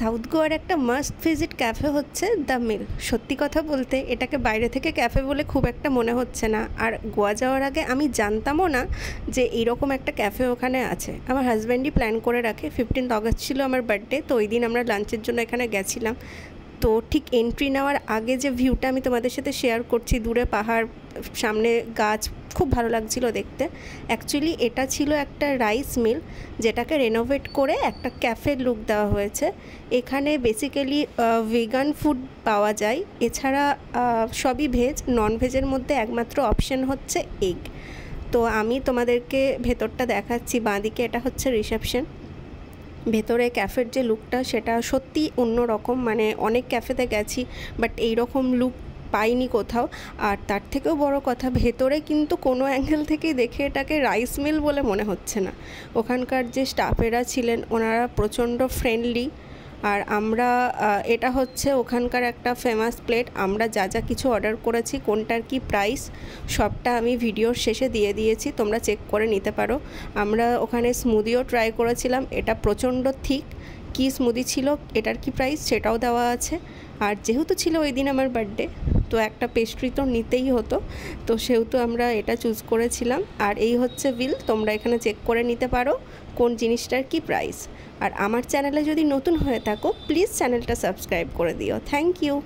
south গোয়ার একটা must visit cafe হচ্ছে দ্য মিল সত্যি কথা বলতে এটাকে বাইরে থেকে ক্যাফে বলে খুব একটা মনে হচ্ছে না আর গোয়া যাওয়ার আগে আমি জানতামও না যে এরকম একটা ক্যাফে ওখানে আছে আমার হাজব্যান্ডই প্ল্যান করে রাখে ফিফটিন্থ অগস্ট ছিল আমার বার্থডে তো ওই দিন আমরা লাঞ্চের জন্য এখানে গেছিলাম তো ঠিক এন্ট্রি নেওয়ার আগে যে ভিউটা আমি তোমাদের সাথে শেয়ার করছি দূরে পাহাড় সামনে গাছ খুব ভালো লাগছিল দেখতে অ্যাকচুয়ালি এটা ছিল একটা রাইস মিল যেটাকে রেনোভেট করে একটা ক্যাফের লুক দেওয়া হয়েছে এখানে বেসিক্যালি ভিগান ফুড পাওয়া যায় এছাড়া সবই ভেজ নন ভেজের মধ্যে একমাত্র অপশন হচ্ছে এগ তো আমি তোমাদেরকে ভেতরটা দেখাচ্ছি বাঁদিকে এটা হচ্ছে রিসেপশন ভেতরে ক্যাফের যে লুকটা সেটা সত্যি অন্যরকম মানে অনেক ক্যাফেতে গেছি বাট এই রকম লুক পাইনি কোথাও আর তার থেকেও বড় কথা ভেতরে কিন্তু কোনো অ্যাঙ্গেল থেকেই দেখে এটাকে রাইস মিল বলে মনে হচ্ছে না ওখানকার যে স্টাফেরা ছিলেন ওনারা প্রচণ্ড ফ্রেন্ডলি আর আমরা এটা হচ্ছে ওখানকার একটা ফেমাস প্লেট আমরা যা যা কিছু অর্ডার করেছি কোনটার কি প্রাইস সবটা আমি ভিডিওর শেষে দিয়ে দিয়েছি তোমরা চেক করে নিতে পারো আমরা ওখানে স্মুদিও ট্রাই করেছিলাম এটা প্রচণ্ড থিক কি স্মুদি ছিল এটার কি প্রাইস সেটাও দেওয়া আছে আর যেহেতু ছিল ওই দিন আমার বার্থডে তো একটা পেস্ট্রি তো নিতেই হতো তো সেহেতু আমরা এটা চুজ করেছিলাম আর এই হচ্ছে বিল তোমরা এখানে চেক করে নিতে পারো কোন জিনিসটার কি প্রাইস আর আমার চ্যানেলে যদি নতুন হয়ে থাকো প্লিজ চ্যানেলটা সাবস্ক্রাইব করে দিও থ্যাংক ইউ